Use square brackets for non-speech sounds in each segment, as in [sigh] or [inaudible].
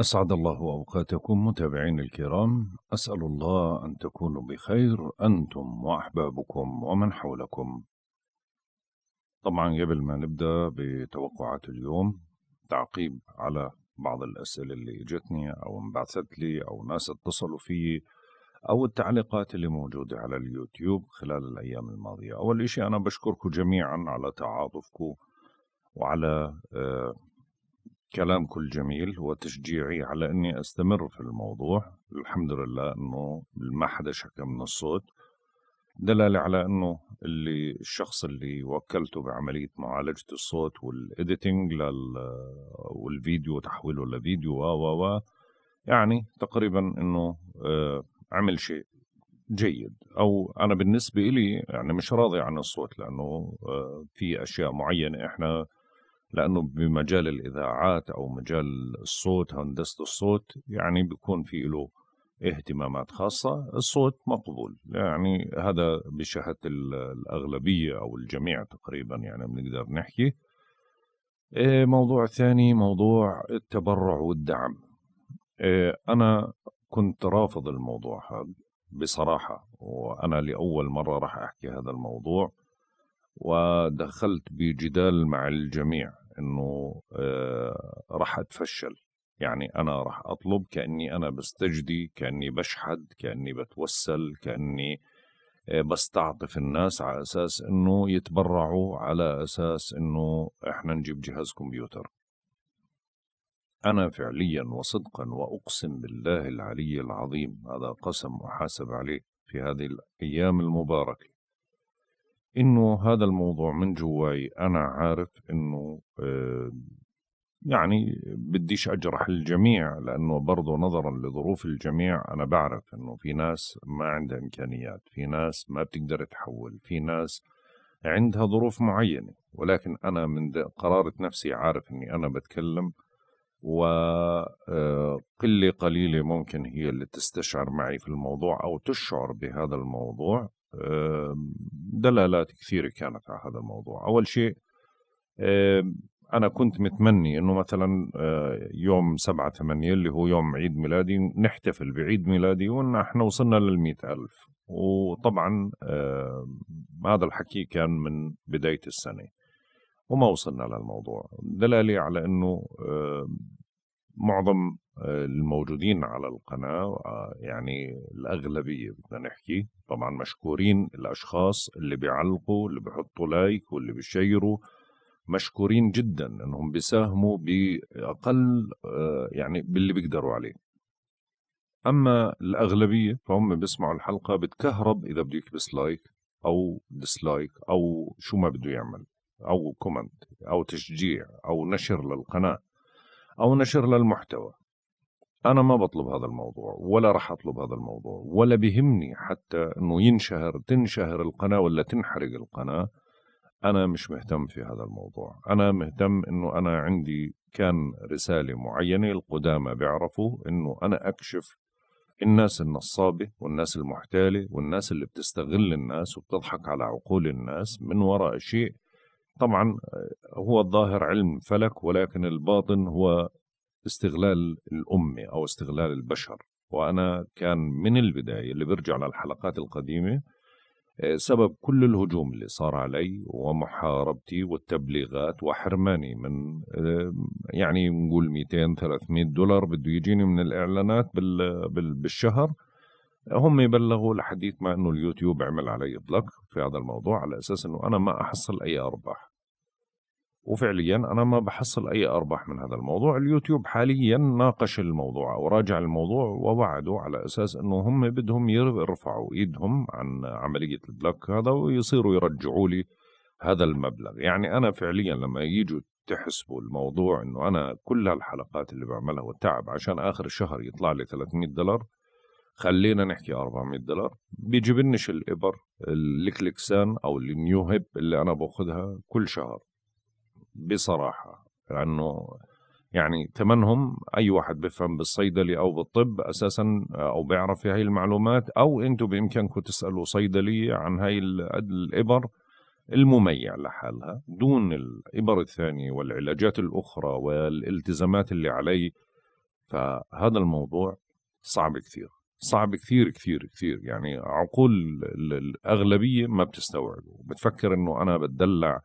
أسعد الله أوقاتكم متابعين الكرام أسأل الله أن تكونوا بخير أنتم وأحبابكم ومن حولكم طبعا قبل ما نبدأ بتوقعات اليوم تعقيب على بعض الأسئلة اللي جتني أو انبعثت لي أو ناس اتصلوا فيي أو التعليقات اللي موجودة على اليوتيوب خلال الأيام الماضية أول إشي أنا بشكركم جميعا على تعاطفكم وعلى آه، كلام كل جميل وتشجيعي على اني استمر في الموضوع الحمد لله انه ما حدا شكى من الصوت دلالة على انه اللي الشخص اللي وكلته بعملية معالجة الصوت والإديتنج لل والفيديو تحويله لفيديو و و و يعني تقريبا انه آه، عمل شيء جيد او انا بالنسبة لي يعني مش راضي عن الصوت لانه آه، في اشياء معينة احنا لأنه بمجال الإذاعات أو مجال الصوت هندسة الصوت يعني بيكون في له اهتمامات خاصة الصوت مقبول يعني هذا بشهادة الأغلبية أو الجميع تقريبا يعني بنقدر نحكي إيه، موضوع ثاني موضوع التبرع والدعم إيه، أنا كنت رافض الموضوع هذا بصراحة وأنا لأول مرة راح أحكي هذا الموضوع ودخلت بجدال مع الجميع انه آه، راح اتفشل يعني انا راح اطلب كاني انا بستجدي كاني بشحد كاني بتوسل كاني آه، بستعطف الناس على اساس انه يتبرعوا على اساس انه احنا نجيب جهاز كمبيوتر انا فعليا وصدقا واقسم بالله العلي العظيم هذا قسم احاسب عليه في هذه الايام المباركه انه هذا الموضوع من جواي انا عارف انه آه، يعني بديش اجرح الجميع لانه برضه نظرا لظروف الجميع انا بعرف انه في ناس ما عندها امكانيات في ناس ما بتقدر تحول في ناس عندها ظروف معينه ولكن انا من قرارة نفسي عارف اني انا بتكلم وقلة آه، قليلة ممكن هي اللي تستشعر معي في الموضوع أو تشعر بهذا الموضوع دلالات كثيرة كانت على هذا الموضوع أول شيء أنا كنت متمني أنه مثلا آه، يوم 7 8 اللي هو يوم عيد ميلادي نحتفل بعيد ميلادي ونحن وصلنا للمئة ألف وطبعا هذا الحكي كان من بداية السنة وما وصلنا للموضوع دلالة على أنه معظم الموجودين على القناة آه، يعني الأغلبية بدنا نحكي طبعا مشكورين الأشخاص اللي بيعلقوا اللي بيحطوا لايك واللي بيشيروا مشكورين جدا انهم بيساهموا باقل آه، يعني باللي بيقدروا عليه اما الاغلبيه فهم بيسمعوا الحلقه بتكهرب اذا بده يكبس لايك او ديسلايك او شو ما بده يعمل او كومنت او تشجيع او نشر للقناه او نشر للمحتوى انا ما بطلب هذا الموضوع ولا رح اطلب هذا الموضوع ولا بهمني حتى انه ينشهر تنشهر القناه ولا تنحرق القناه انا مش مهتم في هذا الموضوع انا مهتم انه انا عندي كان رساله معينه القدامى بيعرفوا انه انا اكشف الناس النصابه والناس المحتاله والناس اللي بتستغل الناس وبتضحك على عقول الناس من وراء شيء طبعا آه، هو الظاهر علم فلك ولكن الباطن هو استغلال الأمة أو استغلال البشر وأنا كان من البداية اللي برجع للحلقات القديمة آه، سبب كل الهجوم اللي صار علي ومحاربتي والتبليغات وحرماني من آه، يعني نقول 200 300 دولار بده يجيني من الاعلانات بالشهر هم بلغوا لحديث ما انه اليوتيوب عمل علي بلوك في هذا الموضوع على اساس انه انا ما احصل اي ارباح وفعليا أنا ما بحصل أي أرباح من هذا الموضوع اليوتيوب حاليا ناقش الموضوع أو راجع الموضوع ووعدوا على أساس أنه هم بدهم يرفعوا إيدهم عن عملية البلوك هذا ويصيروا يرجعوا لي هذا المبلغ يعني أنا فعليا لما يجوا تحسبوا الموضوع أنه أنا كل هالحلقات اللي بعملها والتعب عشان آخر الشهر يطلع لي 300 دولار خلينا نحكي 400 دولار بيجيبنيش الإبر الكليكسان أو النيو هيب اللي أنا باخذها كل شهر بصراحه لانه يعني تمنهم اي واحد بفهم بالصيدلي او بالطب اساسا او بيعرف هاي المعلومات او انتم بامكانكم تسالوا صيدلي عن هاي الابر المميع لحالها دون الإبر الثانية والعلاجات الأخرى والالتزامات اللي علي فهذا الموضوع صعب كثير صعب كثير كثير كثير يعني عقول الأغلبية ما بتستوعبه بتفكر أنه أنا بتدلع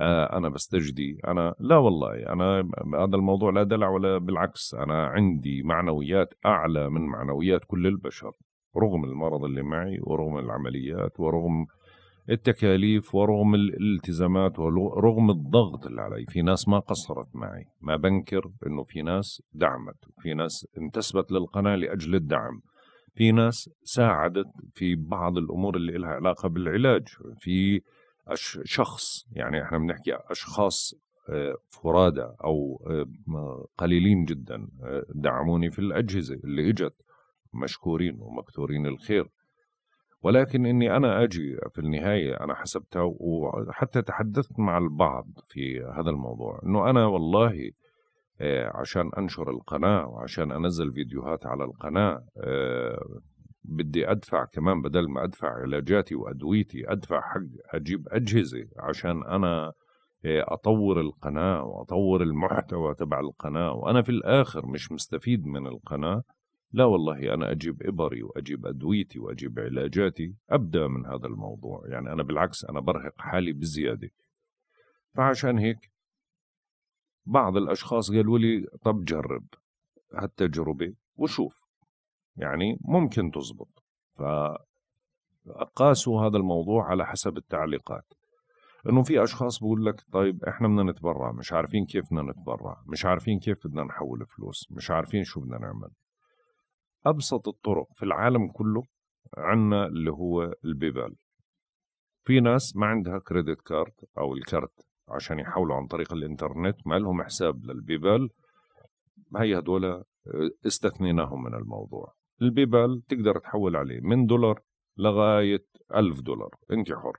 آه، انا بستجدي انا لا والله انا هذا الموضوع لا دلع ولا بالعكس انا عندي معنويات اعلى من معنويات كل البشر رغم المرض اللي معي ورغم العمليات ورغم التكاليف ورغم الالتزامات ورغم الضغط اللي علي في ناس ما قصرت معي ما بنكر انه في ناس دعمت في ناس انتسبت للقناة لأجل الدعم في ناس ساعدت في بعض الأمور اللي لها علاقة بالعلاج في شخص يعني احنا بنحكي اشخاص آه، فرادى او آه، قليلين جدا آه، دعموني في الاجهزه اللي اجت مشكورين ومكثورين الخير ولكن اني انا اجي في النهايه انا حسبتها وحتى تحدثت مع البعض في هذا الموضوع انه انا والله عشان انشر القناه وعشان انزل فيديوهات على القناه بدي ادفع كمان بدل ما ادفع علاجاتي وادويتي ادفع حق اجيب اجهزه عشان انا آه، اطور القناه واطور المحتوى تبع القناه وانا في الاخر مش مستفيد من القناه لا والله انا اجيب ابري واجيب ادويتي واجيب علاجاتي ابدا من هذا الموضوع يعني انا بالعكس انا برهق حالي بزياده فعشان هيك بعض الاشخاص قالوا لي طب جرب هالتجربه وشوف يعني ممكن تزبط فقاسوا هذا الموضوع على حسب التعليقات انه في اشخاص بقول لك طيب احنا بدنا نتبرع مش عارفين كيف بدنا نتبرع مش عارفين كيف بدنا نحول فلوس مش عارفين شو بدنا نعمل ابسط الطرق في العالم كله عندنا اللي هو البيبال في ناس ما عندها كريدت كارد او الكارت عشان يحولوا عن طريق الانترنت ما لهم حساب للبيبال هي هدول آه، استثنيناهم من الموضوع البيبال تقدر تحول عليه من دولار لغاية ألف دولار أنت حر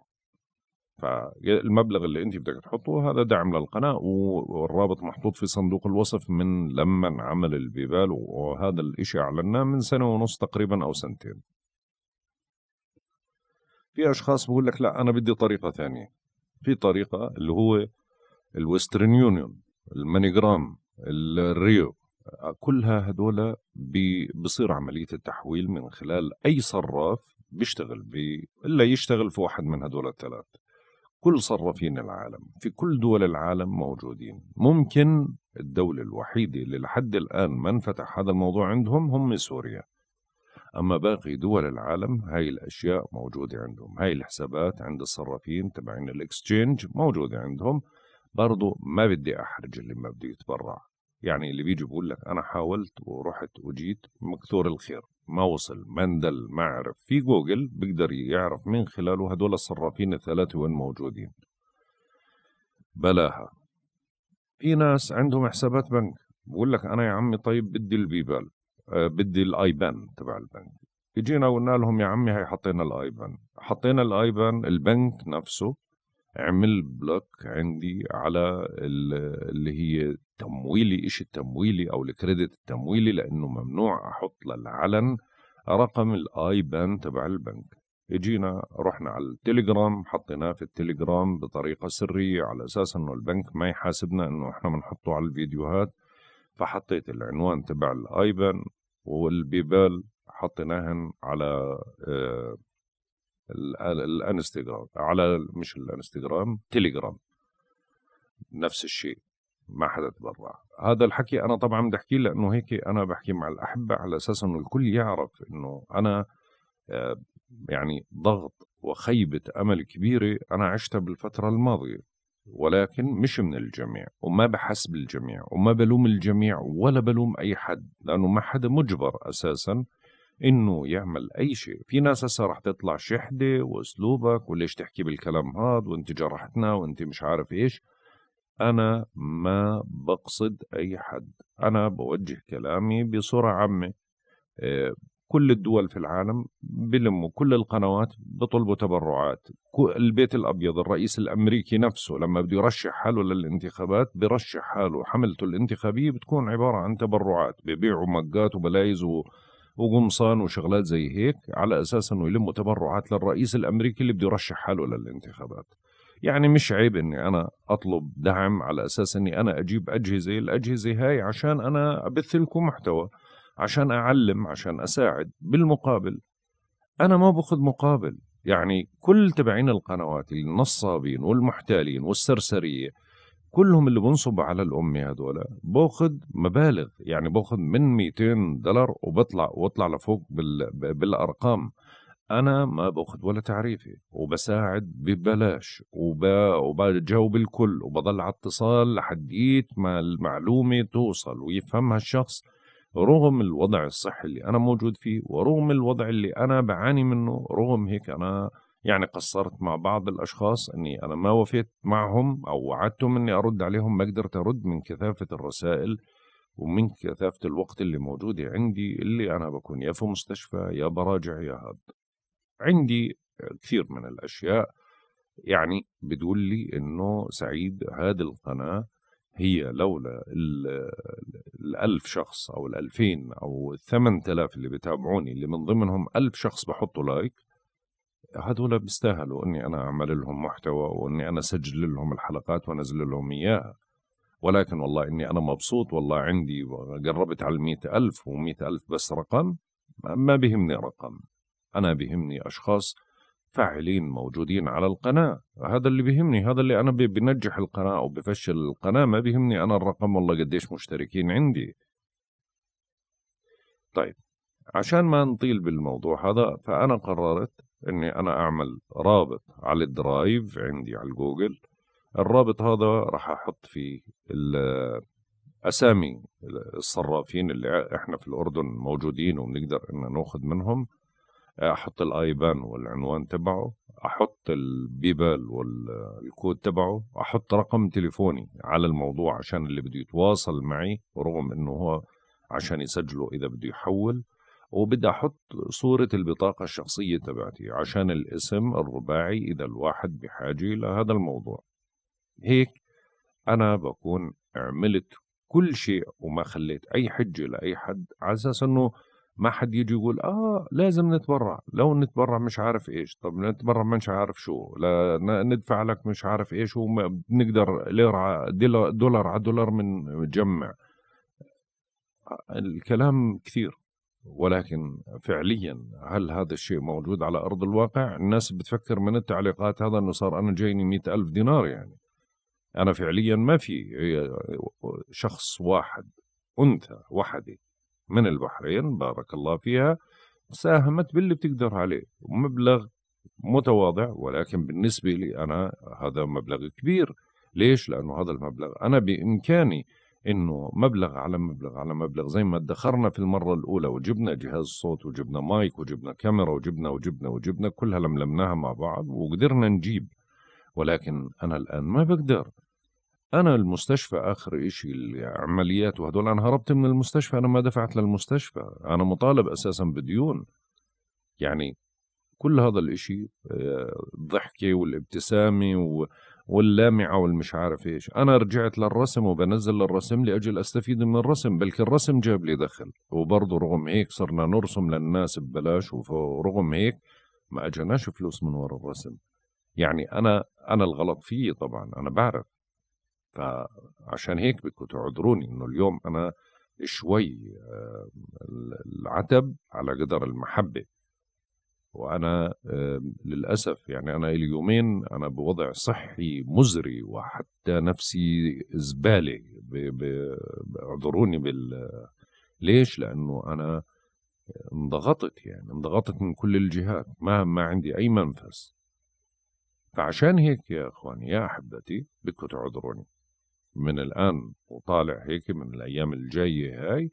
فالمبلغ اللي أنت بدك تحطه هذا دعم للقناة والرابط محطوط في صندوق الوصف من لما عمل البيبال وهذا الإشي أعلناه من سنة ونص تقريبا أو سنتين في أشخاص بقول لك لا أنا بدي طريقة ثانية في طريقة اللي هو الويسترن يونيون المانيجرام الريو كلها هدول بصير عملية التحويل من خلال أي صراف بيشتغل ب إلا يشتغل في واحد من هدول الثلاث كل صرافين العالم في كل دول العالم موجودين ممكن الدولة الوحيدة اللي لحد الآن ما انفتح هذا الموضوع عندهم هم سوريا أما باقي دول العالم هاي الأشياء موجودة عندهم هاي الحسابات عند الصرافين تبعين الإكسجينج موجودة عندهم برضو ما بدي أحرج اللي ما بده يتبرع يعني اللي بيجي بيقول لك انا حاولت ورحت وجيت مكثور الخير ما وصل ما ما عرف في جوجل بيقدر يعرف من خلاله هدول الصرافين الثلاثه وين موجودين بلاها في ناس عندهم حسابات بنك بقول لك انا يا عمي طيب بدي البيبال أه بدي الايبان تبع البنك اجينا قلنا لهم يا عمي هي حطينا الايبان حطينا الايبان البنك نفسه عمل بلوك عندي على اللي هي تمويلي إيش التمويلي أو الكريدت التمويلي لأنه ممنوع أحط للعلن رقم الآي بان تبع البنك اجينا رحنا على التليجرام حطيناه في التليجرام بطريقه سريه على اساس انه البنك ما يحاسبنا انه احنا بنحطه على الفيديوهات فحطيت العنوان تبع الايبان والبيبال حطيناهن على آه، الانستغرام على مش الانستغرام تليجرام نفس الشيء ما حدا تبرع هذا الحكي انا طبعا بدي احكيه لانه هيك انا بحكي مع الاحبه على اساس انه الكل يعرف انه انا آه، يعني ضغط وخيبه امل كبيره انا عشتها بالفتره الماضيه ولكن مش من الجميع وما بحس بالجميع وما بلوم الجميع ولا بلوم اي حد لانه ما حدا مجبر اساسا انه يعمل اي شيء في ناس هسه رح تطلع شحده واسلوبك وليش تحكي بالكلام هذا وانت جرحتنا وانت مش عارف ايش انا ما بقصد اي حد انا بوجه كلامي بصوره عامه آه، كل الدول في العالم بلموا كل القنوات بطلبوا تبرعات البيت الأبيض الرئيس الأمريكي نفسه لما بده يرشح حاله للانتخابات برشح حاله حملته الانتخابية بتكون عبارة عن تبرعات ببيعوا مجات وبلايز و... وقمصان وشغلات زي هيك على اساس انه يلموا تبرعات للرئيس الامريكي اللي بده يرشح حاله للانتخابات يعني مش عيب اني انا اطلب دعم على اساس اني انا اجيب اجهزه الاجهزه هاي عشان انا ابث لكم محتوى عشان اعلم عشان اساعد بالمقابل انا ما باخذ مقابل يعني كل تبعين القنوات النصابين والمحتالين والسرسريه كلهم اللي بنصب على الامي هدول باخذ مبالغ يعني باخذ من 200 دولار وبطلع واطلع لفوق بال... بالارقام انا ما باخذ ولا تعريفه وبساعد ببلاش وب... وبجاوب الكل وبضل على اتصال لحديت ما المعلومه توصل ويفهمها الشخص رغم الوضع الصحي اللي انا موجود فيه ورغم الوضع اللي انا بعاني منه رغم هيك انا يعني قصرت مع بعض الأشخاص أني أنا ما وفيت معهم أو وعدتهم أني أرد عليهم ما قدرت أرد من كثافة الرسائل ومن كثافة الوقت اللي موجودة عندي اللي أنا بكون يا في مستشفى يا براجع يا هاد عندي كثير من الأشياء يعني بدول لي أنه سعيد هذه القناة هي لولا الألف شخص أو الألفين أو الثمن تلاف اللي بتابعوني اللي من ضمنهم ألف شخص بحطوا لايك هذول بيستاهلوا اني انا اعمل لهم محتوى واني انا اسجل لهم الحلقات وانزل لهم اياها ولكن والله اني انا مبسوط والله عندي قربت على المئة الف ومئة الف بس رقم ما بهمني رقم انا بهمني اشخاص فاعلين موجودين على القناة هذا اللي بهمني هذا اللي أنا بنجح القناة أو بفشل القناة ما بهمني أنا الرقم والله قديش مشتركين عندي طيب عشان ما نطيل بالموضوع هذا فأنا قررت اني انا اعمل رابط على الدرايف عندي على الجوجل الرابط هذا راح احط فيه اسامي الصرافين اللي احنا في الاردن موجودين وبنقدر ان ناخذ منهم احط الايبان والعنوان تبعه احط البيبال والكود تبعه احط رقم تليفوني على الموضوع عشان اللي بده يتواصل معي رغم انه هو عشان يسجله اذا بده يحول وبدي احط صورة البطاقة الشخصية تبعتي عشان الاسم الرباعي اذا الواحد بحاجة لهذا الموضوع هيك انا بكون عملت كل شيء وما خليت اي حجة لاي حد على اساس انه ما حد يجي يقول اه لازم نتبرع لو نتبرع مش عارف ايش طب نتبرع مش عارف شو لا ندفع لك مش عارف ايش وما بنقدر ليرة دولار على دولار من جمع آه، الكلام كثير ولكن فعليا هل هذا الشيء موجود على أرض الواقع الناس بتفكر من التعليقات هذا أنه صار أنا جايني مئة ألف دينار يعني أنا فعليا ما في شخص واحد أنثى وحدة من البحرين بارك الله فيها ساهمت باللي بتقدر عليه مبلغ متواضع ولكن بالنسبة لي أنا هذا مبلغ كبير ليش؟ لأنه هذا المبلغ أنا بإمكاني انه مبلغ على مبلغ على مبلغ زي ما ادخرنا في المره الاولى وجبنا جهاز صوت وجبنا مايك وجبنا كاميرا وجبنا وجبنا وجبنا كلها لملمناها مع بعض وقدرنا نجيب ولكن انا الان ما بقدر انا المستشفى اخر شيء العمليات وهدول انا هربت من المستشفى انا ما دفعت للمستشفى انا مطالب اساسا بديون يعني كل هذا الاشي الضحكه آه، والابتسامه واللامعه والمش عارف ايش انا رجعت للرسم وبنزل الرسم لاجل استفيد من الرسم بلكي الرسم جاب لي دخل وبرضه رغم هيك صرنا نرسم للناس ببلاش ورغم هيك ما اجناش فلوس من وراء الرسم يعني انا انا الغلط فيي طبعا انا بعرف فعشان هيك بدكم تعذروني انه اليوم انا شوي آه، العتب على قدر المحبه وانا للاسف يعني انا اليومين يومين انا بوضع صحي مزري وحتى نفسي زباله اعذروني بال ليش؟ لانه انا انضغطت يعني انضغطت من كل الجهات ما ما عندي اي منفس فعشان هيك يا اخواني يا احبتي بدكم تعذروني من الان وطالع هيك من الايام الجايه هاي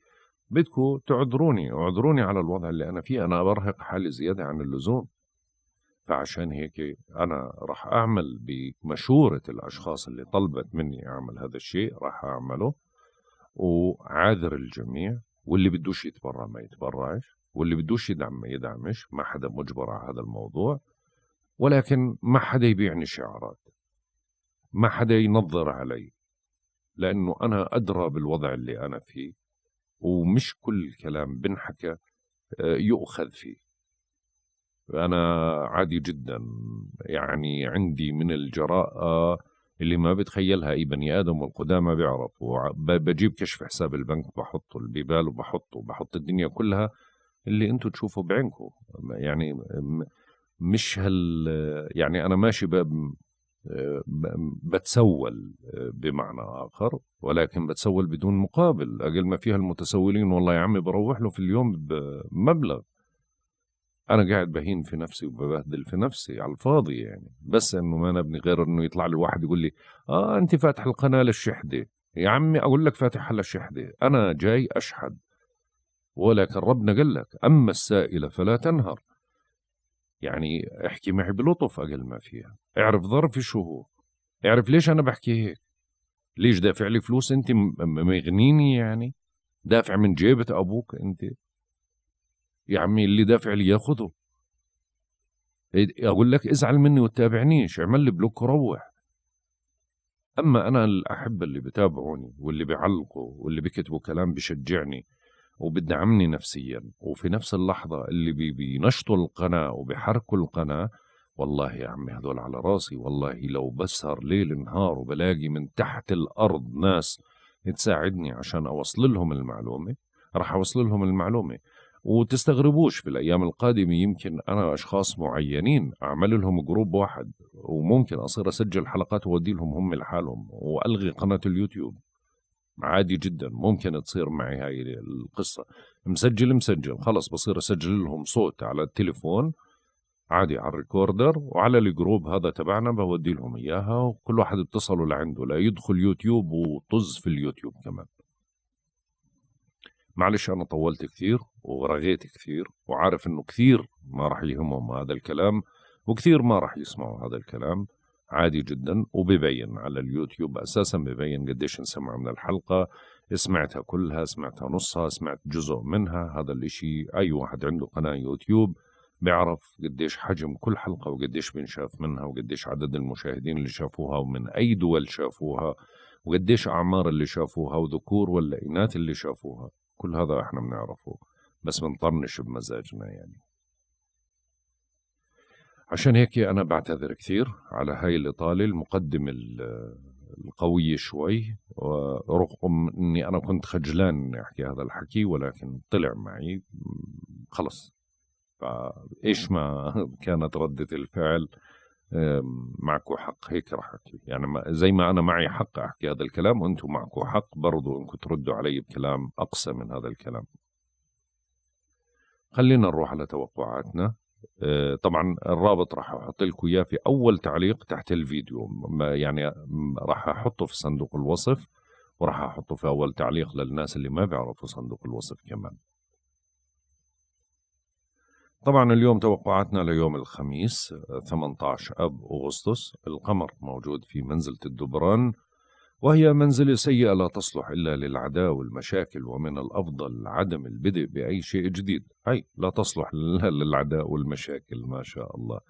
بدكم تعذروني اعذروني على الوضع اللي أنا فيه أنا برهق حالي زيادة عن اللزوم فعشان هيك أنا راح أعمل بمشورة الأشخاص اللي طلبت مني أعمل هذا الشيء راح أعمله وعاذر الجميع واللي بدوش يتبرع ما يتبرعش واللي بدوش يدعم ما يدعمش ما حدا مجبر على هذا الموضوع ولكن ما حدا يبيعني شعارات ما حدا ينظر علي لأنه أنا أدرى بالوضع اللي أنا فيه ومش كل كلام بنحكى آه، يؤخذ فيه أنا عادي جدا يعني عندي من الجراءة اللي ما بتخيلها أي بني آدم والقدامى بيعرفوا بجيب كشف حساب البنك بحطه البيبال وبحطه بحط الدنيا كلها اللي أنتم تشوفوا بعينكم يعني مش هال يعني أنا ماشي بتسول بمعنى آخر ولكن بتسول بدون مقابل أقل ما فيها المتسولين والله يا عمي بروح له في اليوم بمبلغ أنا قاعد بهين في نفسي وببهدل في نفسي على الفاضي يعني بس إنه ما نبني غير إنه يطلع لي واحد يقول لي آه أنت فاتح القناة للشحدة يا عمي أقول لك فاتحها للشحدة أنا جاي أشحد ولكن ربنا قال لك أما السائل فلا تنهر يعني احكي معي بلطف اقل ما فيها اعرف ظرفي شو هو اعرف ليش انا بحكي هيك ليش دافع لي فلوس انت مغنيني يعني دافع من جيبة ابوك انت يا عمي اللي دافع لي ياخذه اقول لك ازعل مني وتتابعنيش اعمل لي بلوك وروح اما انا الاحبه اللي بتابعوني واللي بيعلقوا واللي بيكتبوا كلام بشجعني وبدعمني نفسيا وفي نفس اللحظة اللي بينشطوا القناة وبحركوا القناة والله يا عمي هذول على راسي والله لو بسهر ليل نهار وبلاقي من تحت الأرض ناس تساعدني عشان أوصل لهم المعلومة راح أوصل لهم المعلومة وتستغربوش في الأيام القادمة يمكن أنا أشخاص معينين أعمل لهم جروب واحد وممكن أصير أسجل حلقات وأودي لهم هم لحالهم وألغي قناة اليوتيوب عادي جدا ممكن تصير معي هاي القصه مسجل مسجل خلص بصير اسجل لهم صوت على التليفون عادي على الريكوردر وعلى الجروب هذا تبعنا بودي لهم اياها وكل واحد اتصلوا لعنده لا يدخل يوتيوب وطز في اليوتيوب كمان معلش انا طولت كثير ورغيت كثير وعارف انه كثير ما راح يهمهم هذا الكلام وكثير ما راح يسمعوا هذا الكلام عادي جدا وبيبين على اليوتيوب اساسا بيبين قديش انسمع من الحلقه سمعتها كلها سمعتها نصها سمعت جزء منها هذا الاشي اي واحد عنده قناه يوتيوب بيعرف قديش حجم كل حلقة وقديش بنشاف منها وقديش عدد المشاهدين اللي شافوها ومن أي دول شافوها وقديش أعمار اللي شافوها وذكور ولا إناث اللي شافوها كل هذا إحنا بنعرفه بس بنطرنش بمزاجنا يعني عشان هيك أنا بعتذر كثير على هاي الإطالة المقدمة القوية شوي ورغم أني أنا كنت خجلان اني أحكي هذا الحكي ولكن طلع معي خلص فإيش ما [laughs] كانت ردة الفعل معكو حق هيك راح احكي يعني زي ما انا معي حق احكي هذا الكلام وانتم معكو حق برضو انكم تردوا علي بكلام اقسى من هذا الكلام خلينا نروح على توقعاتنا آه، طبعا الرابط راح احط لكم اياه في اول تعليق تحت الفيديو يعني راح احطه في صندوق الوصف وراح احطه في اول تعليق للناس اللي ما بيعرفوا صندوق الوصف كمان طبعا اليوم توقعاتنا ليوم الخميس 18 آه، اب اغسطس القمر موجود في منزله الدبران وهي منزلة سيئة لا تصلح إلا للعداء والمشاكل ومن الأفضل عدم البدء بأي شيء جديد أي لا تصلح [laughs] للعداء والمشاكل ما شاء الله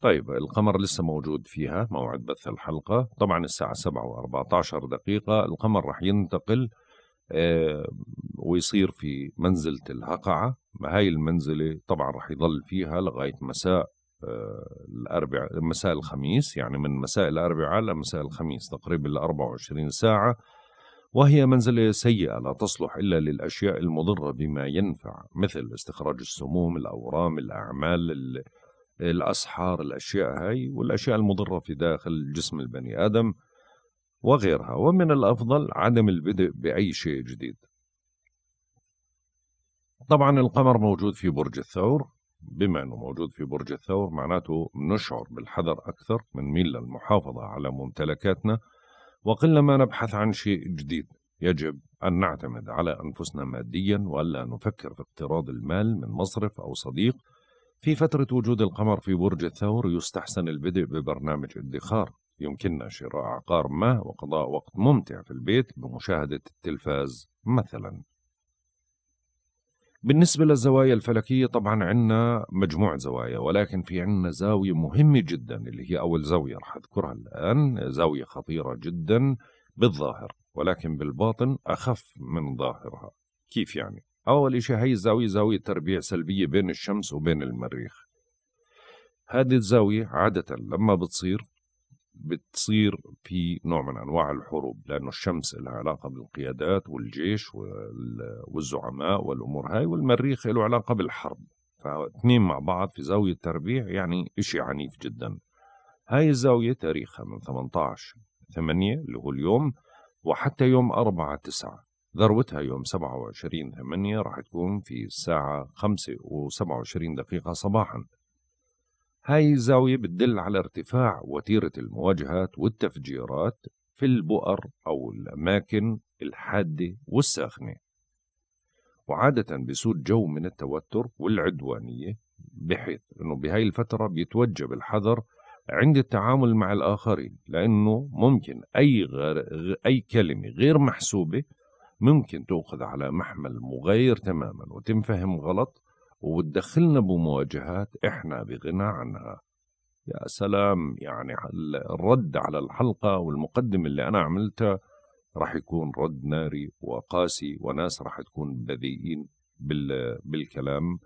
طيب القمر لسه موجود فيها موعد بث الحلقة طبعا الساعة 7 و14 دقيقة القمر رح ينتقل ويصير في منزلة الهقعة هاي المنزلة طبعا رح يضل فيها لغاية مساء آه، الأربعاء مساء الخميس يعني من مساء الأربعاء لمساء الخميس تقريبا ل 24 ساعة وهي منزلة سيئة لا تصلح إلا للأشياء المضرة بما ينفع مثل استخراج السموم الأورام الأعمال الأسحار الأشياء هاي والأشياء المضرة في داخل جسم البني آدم وغيرها ومن الأفضل عدم البدء بأي شيء جديد طبعا القمر موجود في برج الثور بما أنه موجود في برج الثور معناته نشعر بالحذر أكثر من ميل للمحافظة على ممتلكاتنا وقلما نبحث عن شيء جديد يجب أن نعتمد على أنفسنا ماديا وألا نفكر في اقتراض المال من مصرف أو صديق في فترة وجود القمر في برج الثور يستحسن البدء ببرنامج ادخار يمكننا شراء عقار ما وقضاء وقت ممتع في البيت بمشاهدة التلفاز مثلاً بالنسبة للزوايا الفلكية طبعا عندنا مجموعة زوايا ولكن في عندنا زاوية مهمة جدا اللي هي أول زاوية رح أذكرها الآن زاوية خطيرة جدا بالظاهر ولكن بالباطن أخف من ظاهرها كيف يعني؟ أول شيء هي الزاوية زاوية تربيع سلبية بين الشمس وبين المريخ هذه الزاوية عادة لما بتصير بتصير في نوع من انواع الحروب لانه الشمس لها علاقه بالقيادات والجيش والزعماء والامور هاي والمريخ له علاقه بالحرب فاثنين مع بعض في زاويه تربيع يعني شيء عنيف جدا هاي الزاويه تاريخها من 18 8 اللي هو اليوم وحتى يوم 4 9 ذروتها يوم 27 8 راح تكون في الساعة 5 و27 دقيقة صباحا هاي الزاوية بتدل على ارتفاع وتيرة المواجهات والتفجيرات في البؤر أو الأماكن الحادة والساخنة وعادة بسود جو من التوتر والعدوانية بحيث أنه بهاي الفترة بيتوجب الحذر عند التعامل مع الآخرين لأنه ممكن أي, غير أي كلمة غير محسوبة ممكن تأخذ على محمل مغاير تماما وتنفهم غلط وبتدخلنا بمواجهات احنا بغنى عنها يا سلام يعني الرد على الحلقه والمقدمه اللي انا عملتها راح يكون رد ناري وقاسي وناس راح تكون بذيئين بالكلام ما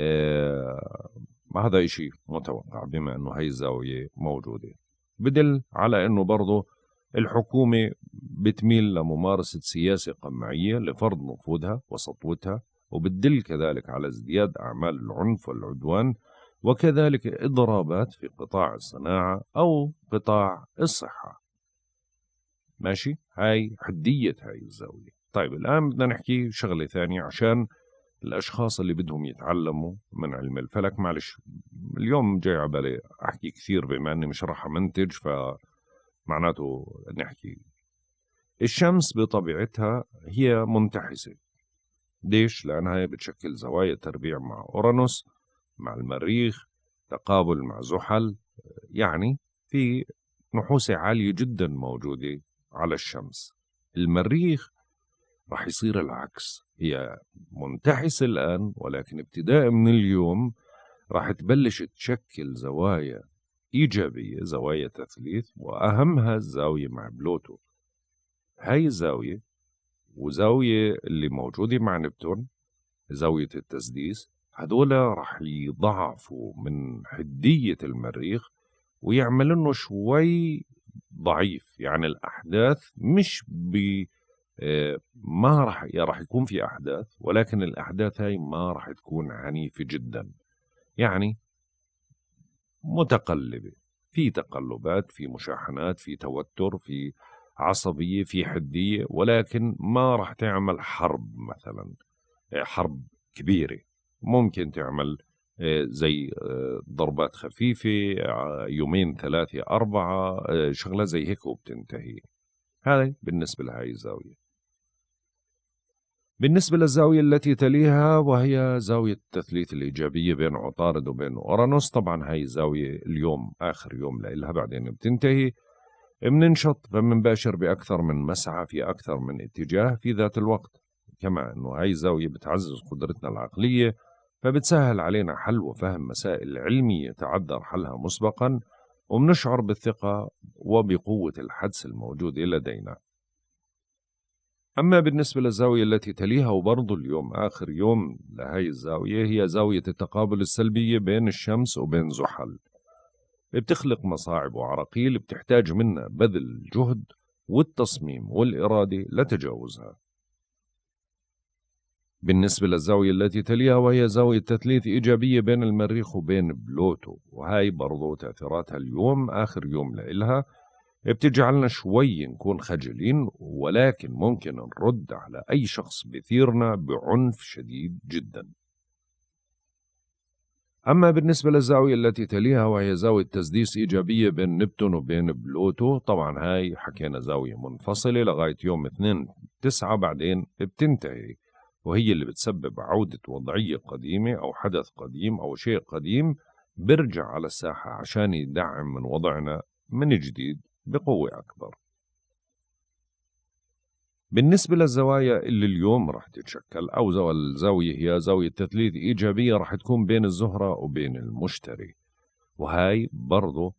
آه، هذا إشي متوقع بما أنه هاي الزاوية موجودة بدل على أنه برضه الحكومة بتميل لممارسة سياسة قمعية لفرض نفوذها وسطوتها وبتدل كذلك على ازدياد أعمال العنف والعدوان وكذلك إضرابات في قطاع الصناعة أو قطاع الصحة ماشي هاي حدية هاي الزاوية طيب الآن بدنا نحكي شغلة ثانية عشان الأشخاص اللي بدهم يتعلموا من علم الفلك معلش اليوم جاي على بالي أحكي كثير بما أني مش راح أمنتج فمعناته نحكي الشمس بطبيعتها هي منتحسة ليش؟ لأنها بتشكل زوايا تربيع مع أورانوس مع المريخ تقابل مع زحل يعني في نحوسة عالية جدا موجودة على الشمس المريخ رح يصير العكس هي منتحسة الآن ولكن ابتداء من اليوم رح تبلش تشكل زوايا إيجابية زوايا تثليث وأهمها الزاوية مع بلوتو هاي الزاوية وزاوية اللي موجودة مع نبتون زاوية التسديس هدول رح يضعفوا من حدية المريخ ويعمل انه شوي ضعيف يعني الاحداث مش ب آه، ما راح يعني راح يكون في احداث ولكن الاحداث هاي ما راح تكون عنيفه جدا يعني متقلبه في تقلبات في مشاحنات في توتر في عصبيه في حديه ولكن ما راح تعمل حرب مثلا آه، حرب كبيره ممكن تعمل آه، زي آه، ضربات خفيفه يومين ثلاثه اربعه شغله زي هيك وبتنتهي هذا بالنسبه لهي الزاويه بالنسبة للزاوية التي تليها وهي زاوية التثليث الإيجابية بين عطارد وبين أورانوس طبعا هاي الزاوية اليوم آخر يوم لإلها بعدين بتنتهي بننشط فمنباشر بأكثر من مسعى في أكثر من اتجاه في ذات الوقت كما أنه هاي الزاوية بتعزز قدرتنا العقلية فبتسهل علينا حل وفهم مسائل علمية تعذر حلها مسبقا وبنشعر بالثقة وبقوة الحدس الموجود لدينا أما بالنسبة للزاوية التي تليها وبرضه اليوم آخر يوم لهي الزاوية هي زاوية التقابل السلبية بين الشمس وبين زحل بتخلق مصاعب وعراقيل بتحتاج منا بذل الجهد والتصميم والإرادة لتجاوزها بالنسبة للزاوية التي تليها وهي زاوية تثليث إيجابية بين المريخ وبين بلوتو وهي برضو تأثيراتها اليوم آخر يوم لإلها بتجعلنا شوي نكون خجلين ولكن ممكن نرد على أي شخص بثيرنا بعنف شديد جداً أما بالنسبة للزاوية التي تليها وهي زاوية تسديس إيجابية بين نبتون وبين بلوتو طبعا هاي حكينا زاوية منفصلة لغاية يوم 2 تسعة بعدين بتنتهي وهي اللي بتسبب عودة وضعية قديمة أو حدث قديم أو شيء قديم برجع على الساحة عشان يدعم من وضعنا من جديد بقوة أكبر بالنسبة للزوايا اللي اليوم رح تتشكل أو الزاوية هي زاوية تثليث إيجابية رح تكون بين الزهرة وبين المشتري وهاي برضو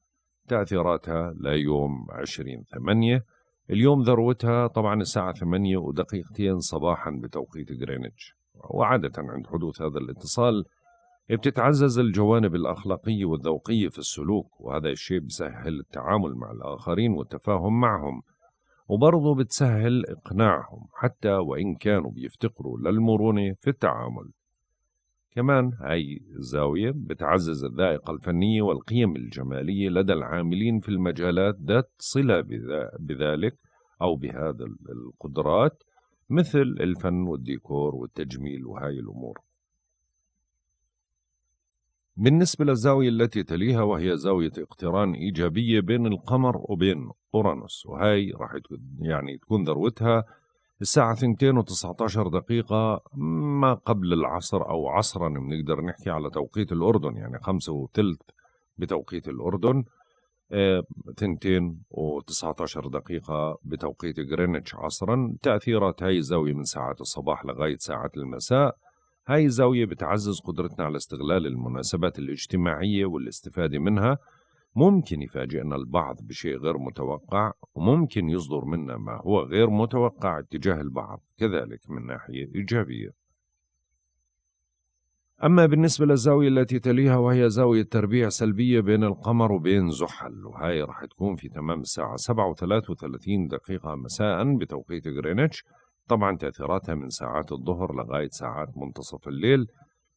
تأثيراتها ليوم 20 8 اليوم ذروتها طبعا الساعة ثمانية ودقيقتين صباحا بتوقيت غرينتش وعادة عند حدوث هذا الاتصال بتتعزز الجوانب الأخلاقية والذوقية في السلوك وهذا الشيء بيسهل التعامل مع الآخرين والتفاهم معهم وبرضه بتسهل إقناعهم حتى وإن كانوا بيفتقروا للمرونة في التعامل كمان هاي الزاوية بتعزز الذائقة الفنية والقيم الجمالية لدى العاملين في المجالات ذات صلة بذلك أو بهذا القدرات مثل الفن والديكور والتجميل وهاي الأمور بالنسبة للزاوية التي تليها وهي زاوية اقتران إيجابية بين القمر وبين أورانوس وهي راح يعني تكون ذروتها الساعة 2 و 19 دقيقة ما قبل العصر أو عصرا بنقدر نحكي على توقيت الأردن يعني خمسة وثلث بتوقيت الأردن آه، اثنتين و19 دقيقة بتوقيت غرينتش عصرا تأثيرات هاي الزاوية من ساعات الصباح لغاية ساعات المساء هاي الزاوية بتعزز قدرتنا على استغلال المناسبات الاجتماعية والاستفادة منها ممكن يفاجئنا البعض بشيء غير متوقع وممكن يصدر منا ما هو غير متوقع اتجاه البعض كذلك من ناحية إيجابية أما بالنسبة للزاوية التي تليها وهي زاوية تربيع سلبية بين القمر وبين زحل وهي رح تكون في تمام الساعة 7.33 دقيقة مساء بتوقيت غرينتش طبعا تأثيراتها من ساعات الظهر لغاية ساعات منتصف الليل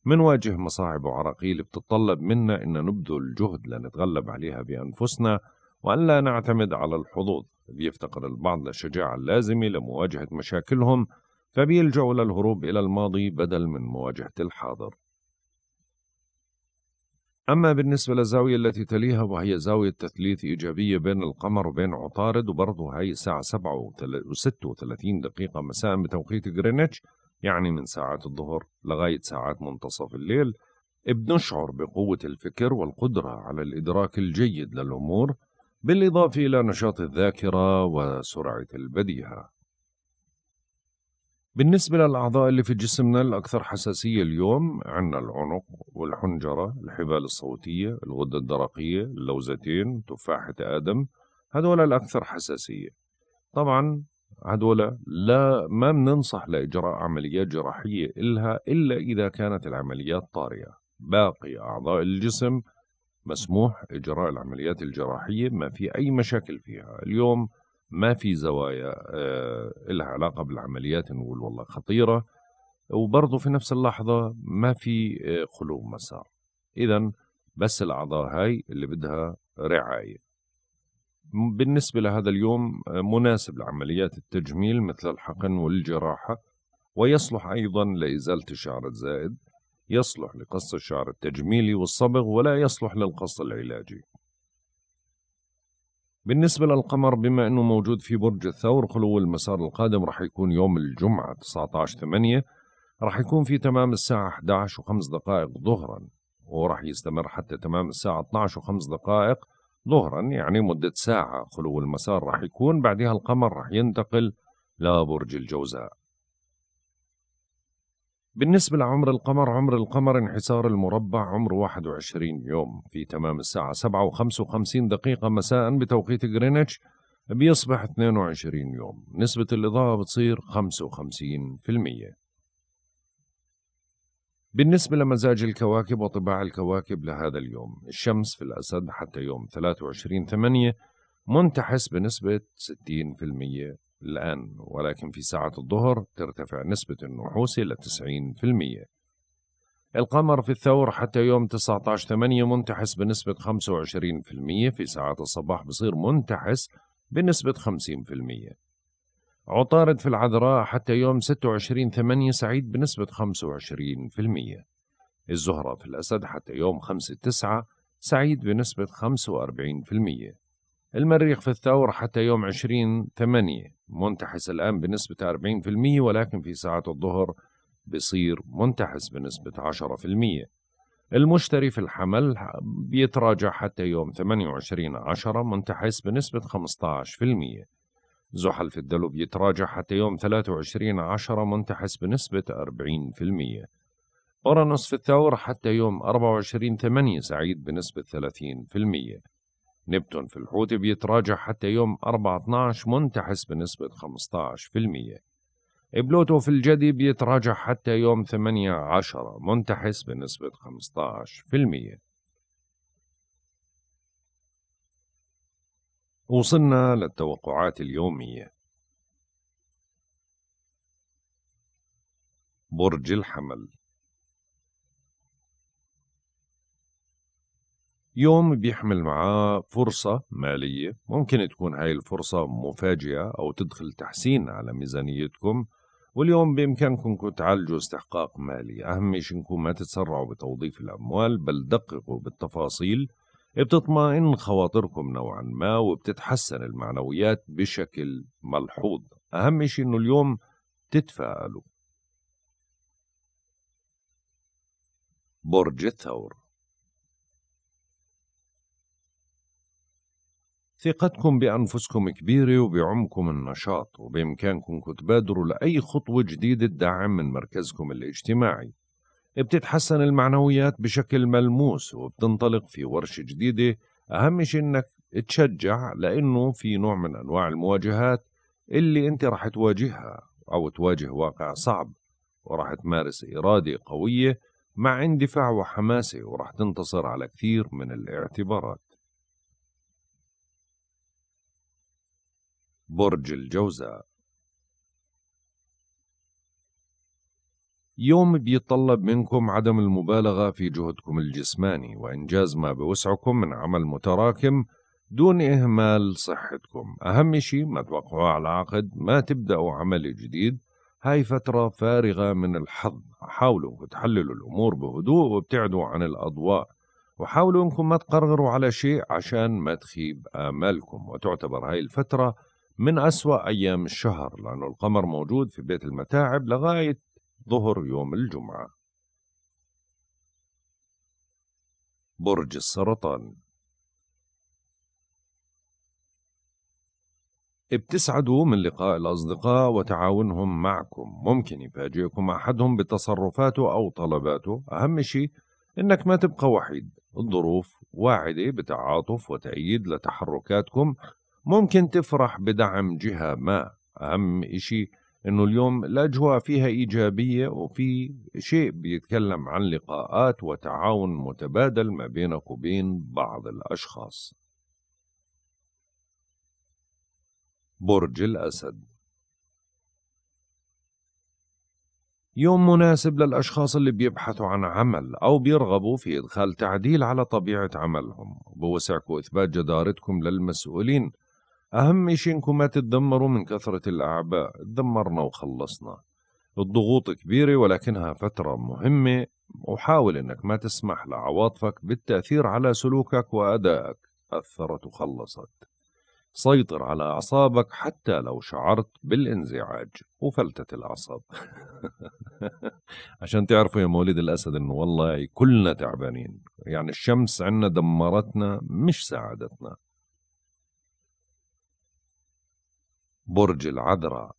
منواجه مصاعب وعراقيل بتتطلب منا أن نبذل جهد لنتغلب عليها بأنفسنا وأن لا نعتمد على الحظوظ إذ يفتقر البعض للشجاعة اللازمة لمواجهة مشاكلهم فبيلجأوا للهروب إلى الماضي بدل من مواجهة الحاضر أما بالنسبة للزاوية التي تليها وهي زاوية تثليث إيجابية بين القمر وبين عطارد وبرضه هي الساعة 7 و36 دقيقة مساء بتوقيت غرينتش يعني من ساعات الظهر لغاية ساعات منتصف الليل بنشعر بقوة الفكر والقدرة على الإدراك الجيد للأمور بالإضافة إلى نشاط الذاكرة وسرعة البديهة بالنسبة للأعضاء اللي في جسمنا الأكثر حساسية اليوم عندنا العنق والحنجرة الحبال الصوتية الغدة الدرقية اللوزتين تفاحة آدم هدول الأكثر حساسية طبعا هدول لا ما بننصح لإجراء عمليات جراحية إلها إلا إذا كانت العمليات طارئة باقي أعضاء الجسم مسموح إجراء العمليات الجراحية ما في أي مشاكل فيها اليوم ما في زوايا آه، لها علاقه بالعمليات نقول والله خطيره وبرضه في نفس اللحظه ما في آه، قلوب مسار اذا بس الاعضاء هاي اللي بدها رعايه بالنسبه لهذا اليوم آه، مناسب لعمليات التجميل مثل الحقن والجراحه ويصلح ايضا لازاله الشعر الزائد يصلح لقص الشعر التجميلي والصبغ ولا يصلح للقص العلاجي بالنسبة للقمر بما أنه موجود في برج الثور خلو المسار القادم راح يكون يوم الجمعة 19 8 راح يكون في تمام الساعة 11 وخمس دقائق ظهرا وراح يستمر حتى تمام الساعة 12 وخمس دقائق ظهرا يعني مدة ساعة خلو المسار راح يكون بعدها القمر راح ينتقل لبرج الجوزاء بالنسبة لعمر القمر عمر القمر انحسار المربع عمره 21 يوم في تمام الساعة 7 و55 دقيقة مساء بتوقيت جرينتش بيصبح 22 يوم نسبة الإضاءة بتصير 55% بالنسبة لمزاج الكواكب وطباع الكواكب لهذا اليوم الشمس في الأسد حتى يوم 23 8 منتحس بنسبة 60% الآن ولكن في ساعة الظهر ترتفع نسبة النحوس إلى 90% القمر في الثور حتى يوم 19/8 منتحس بنسبة 25% في ساعة الصباح بصير منتحس بنسبة 50% عطارد في العذراء حتى يوم 26/8 سعيد بنسبة 25% الزهرة في الأسد حتى يوم 5/9 سعيد بنسبة 45% المريخ في الثور حتى يوم 20 ثمانية منتحس الآن بنسبة 40% ولكن في ساعات الظهر بصير منتحس بنسبة 10% المشتري في الحمل بيتراجع حتى يوم 28 10 منتحس بنسبة 15% زحل في الدلو بيتراجع حتى يوم 23 10 منتحس بنسبة 40% أورانوس في الثور حتى يوم 24 8 سعيد بنسبة 30% نبتون في الحوت بيتراجع حتى يوم 4/12 منتحس بنسبة 15% بلوتو في الجدي بيتراجع حتى يوم 18 منتحس بنسبة 15% وصلنا للتوقعات اليومية برج الحمل يوم بيحمل معاه فرصة مالية ممكن تكون هاي الفرصة مفاجئة أو تدخل تحسين على ميزانيتكم واليوم بإمكانكم تعالجوا استحقاق مالي أهم شيء إنكم ما تتسرعوا بتوظيف الأموال بل دققوا بالتفاصيل بتطمئن خواطركم نوعا ما وبتتحسن المعنويات بشكل ملحوظ أهم شيء إنه اليوم تتفائلوا برج الثور ثقتكم بأنفسكم كبيرة وبعمكم النشاط وبإمكانكم تبادروا لأي خطوة جديدة تدعم من مركزكم الاجتماعي بتتحسن المعنويات بشكل ملموس وبتنطلق في ورشة جديدة أهم شيء إنك تشجع لأنه في نوع من أنواع المواجهات اللي أنت راح تواجهها أو تواجه واقع صعب وراح تمارس إرادة قوية مع اندفاع وحماسة وراح تنتصر على كثير من الاعتبارات برج الجوزاء يوم بيطلب منكم عدم المبالغة في جهدكم الجسماني وإنجاز ما بوسعكم من عمل متراكم دون إهمال صحتكم أهم شيء ما توقعوا على عقد ما تبدأوا عمل جديد هاي فترة فارغة من الحظ حاولوا تحللوا الأمور بهدوء وابتعدوا عن الأضواء وحاولوا أنكم ما تقرروا على شيء عشان ما تخيب آمالكم وتعتبر هاي الفترة من أسوأ أيام الشهر لأنه القمر موجود في بيت المتاعب لغاية ظهر يوم الجمعة برج السرطان بتسعدوا من لقاء الأصدقاء وتعاونهم معكم ممكن يفاجئكم أحدهم بتصرفاته أو طلباته أهم شيء إنك ما تبقى وحيد الظروف واعدة بتعاطف وتأييد لتحركاتكم ممكن تفرح بدعم جهة ما أهم إشي إنه اليوم الأجواء فيها إيجابية وفي شيء بيتكلم عن لقاءات وتعاون متبادل ما بينك وبين بعض الأشخاص برج الأسد يوم مناسب للأشخاص اللي بيبحثوا عن عمل أو بيرغبوا في إدخال تعديل على طبيعة عملهم بوسعكم إثبات جدارتكم للمسؤولين أهم شيء إنكم ما تتدمروا من كثرة الأعباء تدمرنا وخلصنا الضغوط كبيرة ولكنها فترة مهمة وحاول إنك ما تسمح لعواطفك بالتأثير على سلوكك وأدائك أثرت وخلصت سيطر على أعصابك حتى لو شعرت بالانزعاج وفلتة الأعصاب [laughs] عشان تعرفوا يا مواليد الأسد إنه والله كلنا تعبانين يعني الشمس عنا دمرتنا مش ساعدتنا برج العذراء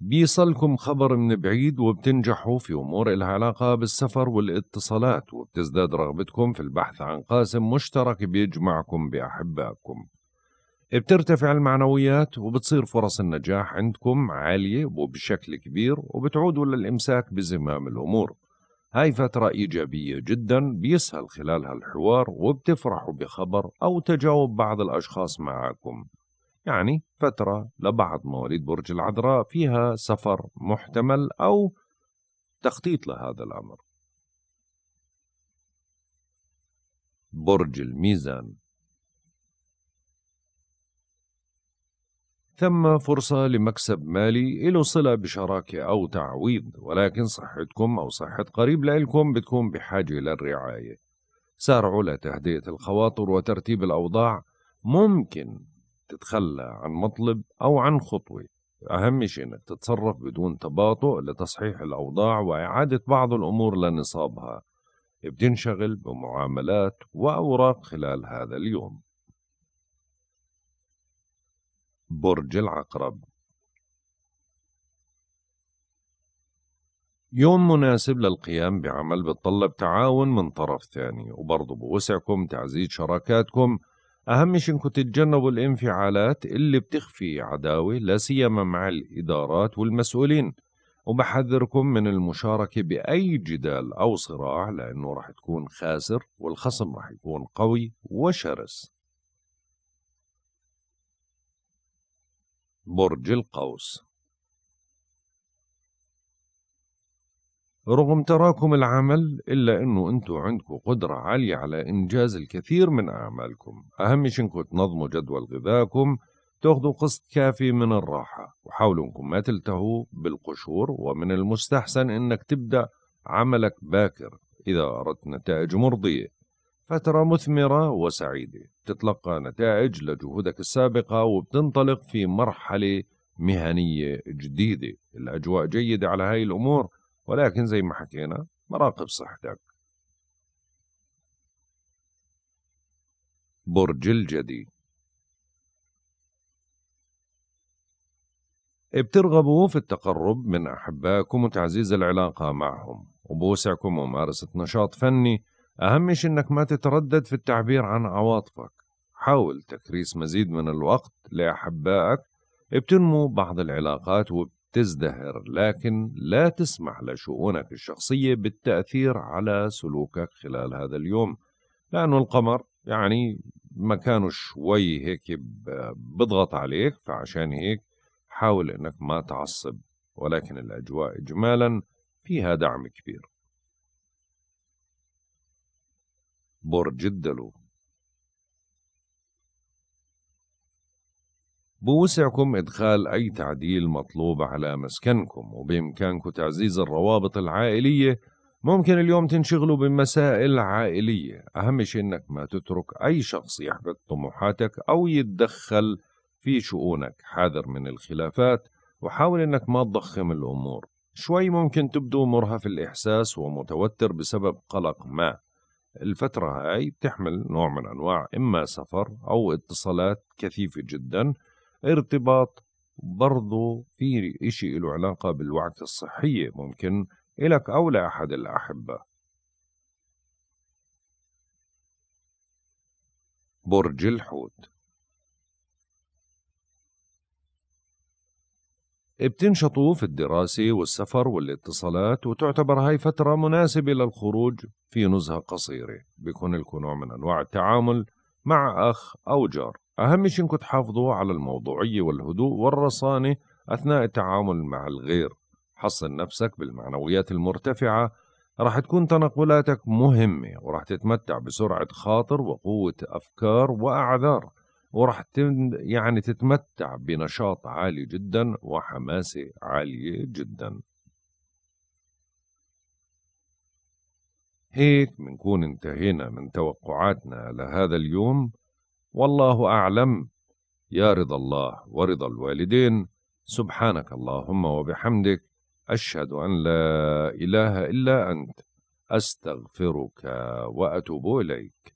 بيصلكم خبر من بعيد وبتنجحوا في أمور إلها علاقة بالسفر والاتصالات وبتزداد رغبتكم في البحث عن قاسم مشترك بيجمعكم بأحبائكم بترتفع المعنويات وبتصير فرص النجاح عندكم عالية وبشكل كبير وبتعودوا للإمساك بزمام الأمور هاي فترة إيجابية جدا بيسهل خلالها الحوار وبتفرحوا بخبر أو تجاوب بعض الأشخاص معاكم يعني فترة لبعض مواليد برج العذراء فيها سفر محتمل أو تخطيط لهذا الأمر برج الميزان ثم فرصة لمكسب مالي له صلة بشراكة أو تعويض ولكن صحتكم أو صحة قريب لإلكم بتكون بحاجة للرعاية سارعوا لتهدئة الخواطر وترتيب الأوضاع ممكن تتخلى عن مطلب أو عن خطوة أهم شيء أنك تتصرف بدون تباطؤ لتصحيح الأوضاع وإعادة بعض الأمور لنصابها بتنشغل بمعاملات وأوراق خلال هذا اليوم برج العقرب يوم مناسب للقيام بعمل بتطلب تعاون من طرف ثاني وبرضه بوسعكم تعزيز شراكاتكم أهم شيء إنكم تتجنبوا الانفعالات اللي بتخفي عداوة لا سيما مع الإدارات والمسؤولين وبحذركم من المشاركة بأي جدال أو صراع لأنه راح تكون خاسر والخصم راح يكون قوي وشرس برج القوس رغم تراكم العمل إلا أنه أنتوا عندكم قدرة عالية على إنجاز الكثير من أعمالكم أهم شيء أنكم تنظموا جدول غذائكم تاخذوا قسط كافي من الراحة وحاولوا أنكم ما تلتهوا بالقشور ومن المستحسن أنك تبدأ عملك باكر إذا أردت نتائج مرضية فترة مثمرة وسعيدة بتتلقى نتائج لجهودك السابقة وبتنطلق في مرحلة مهنية جديدة الأجواء جيدة على هاي الأمور ولكن زي ما حكينا مراقب صحتك برج الجدي بترغبوا في التقرب من أحبائكم وتعزيز العلاقة معهم وبوسعكم ممارسة نشاط فني أهم شيء إنك ما تتردد في التعبير عن عواطفك حاول تكريس مزيد من الوقت لأحبائك بتنمو بعض العلاقات وبتزدهر لكن لا تسمح لشؤونك الشخصية بالتأثير على سلوكك خلال هذا اليوم لأنه القمر يعني مكانه شوي هيك بضغط عليك فعشان هيك حاول انك ما تعصب ولكن الاجواء اجمالا فيها دعم كبير برج الدلو بوسعكم إدخال أي تعديل مطلوب على مسكنكم وبإمكانكم تعزيز الروابط العائلية ممكن اليوم تنشغلوا بمسائل عائلية أهم شيء أنك ما تترك أي شخص يحبط طموحاتك أو يتدخل في شؤونك حاذر من الخلافات وحاول أنك ما تضخم الأمور شوي ممكن تبدو مرهف الإحساس ومتوتر بسبب قلق ما الفترة هاي بتحمل نوع من أنواع إما سفر أو اتصالات كثيفة جدا ارتباط برضو في إشي له علاقة بالوعكة الصحية ممكن إلك أو لأحد الأحبة برج الحوت بتنشطوا في الدراسة والسفر والاتصالات وتعتبر هاي فترة مناسبة للخروج في نزهة قصيرة بيكون لكم نوع من أنواع التعامل مع أخ أو جار أهم شيء إنكم تحافظوا على الموضوعية والهدوء والرصانة أثناء التعامل مع الغير حصن نفسك بالمعنويات المرتفعة راح تكون تنقلاتك مهمة وراح تتمتع بسرعة خاطر وقوة أفكار وأعذار وراح يعني تتمتع بنشاط عالي جدا وحماسة عالية جدا هيك منكون انتهينا من توقعاتنا لهذا اليوم والله أعلم يا رضا الله ورضا الوالدين سبحانك اللهم وبحمدك أشهد أن لا إله إلا أنت أستغفرك وأتوب إليك